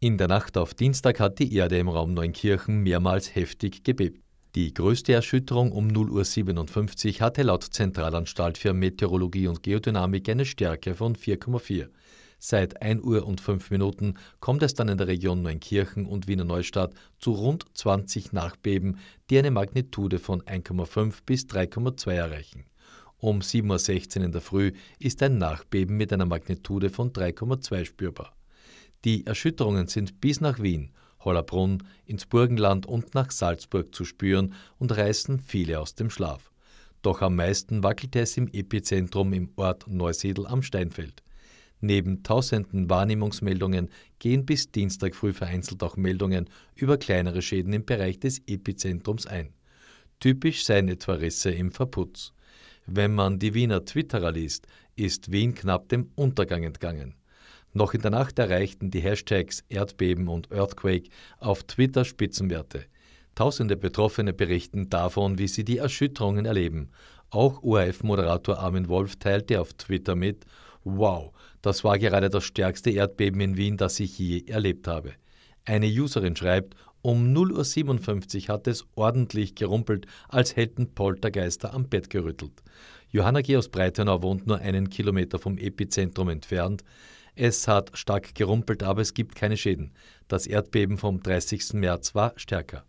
In der Nacht auf Dienstag hat die Erde im Raum Neunkirchen mehrmals heftig gebebt. Die größte Erschütterung um 0.57 Uhr hatte laut Zentralanstalt für Meteorologie und Geodynamik eine Stärke von 4,4. Seit 1 Uhr und 5 Minuten kommt es dann in der Region Neunkirchen und Wiener Neustadt zu rund 20 Nachbeben, die eine Magnitude von 1,5 bis 3,2 erreichen. Um 7.16 Uhr in der Früh ist ein Nachbeben mit einer Magnitude von 3,2 spürbar. Die Erschütterungen sind bis nach Wien, Hollerbrunn, ins Burgenland und nach Salzburg zu spüren und reißen viele aus dem Schlaf. Doch am meisten wackelte es im Epizentrum im Ort Neusiedl am Steinfeld. Neben tausenden Wahrnehmungsmeldungen gehen bis Dienstag früh vereinzelt auch Meldungen über kleinere Schäden im Bereich des Epizentrums ein. Typisch seien etwa Risse im Verputz. Wenn man die Wiener Twitterer liest, ist Wien knapp dem Untergang entgangen. Noch in der Nacht erreichten die Hashtags Erdbeben und Earthquake auf Twitter Spitzenwerte. Tausende Betroffene berichten davon, wie sie die Erschütterungen erleben. Auch ORF-Moderator Armin Wolf teilte auf Twitter mit, wow, das war gerade das stärkste Erdbeben in Wien, das ich je erlebt habe. Eine Userin schreibt, um 0.57 Uhr hat es ordentlich gerumpelt, als hätten Poltergeister am Bett gerüttelt. Johanna G. aus Breitenau wohnt nur einen Kilometer vom Epizentrum entfernt. Es hat stark gerumpelt, aber es gibt keine Schäden. Das Erdbeben vom 30. März war stärker.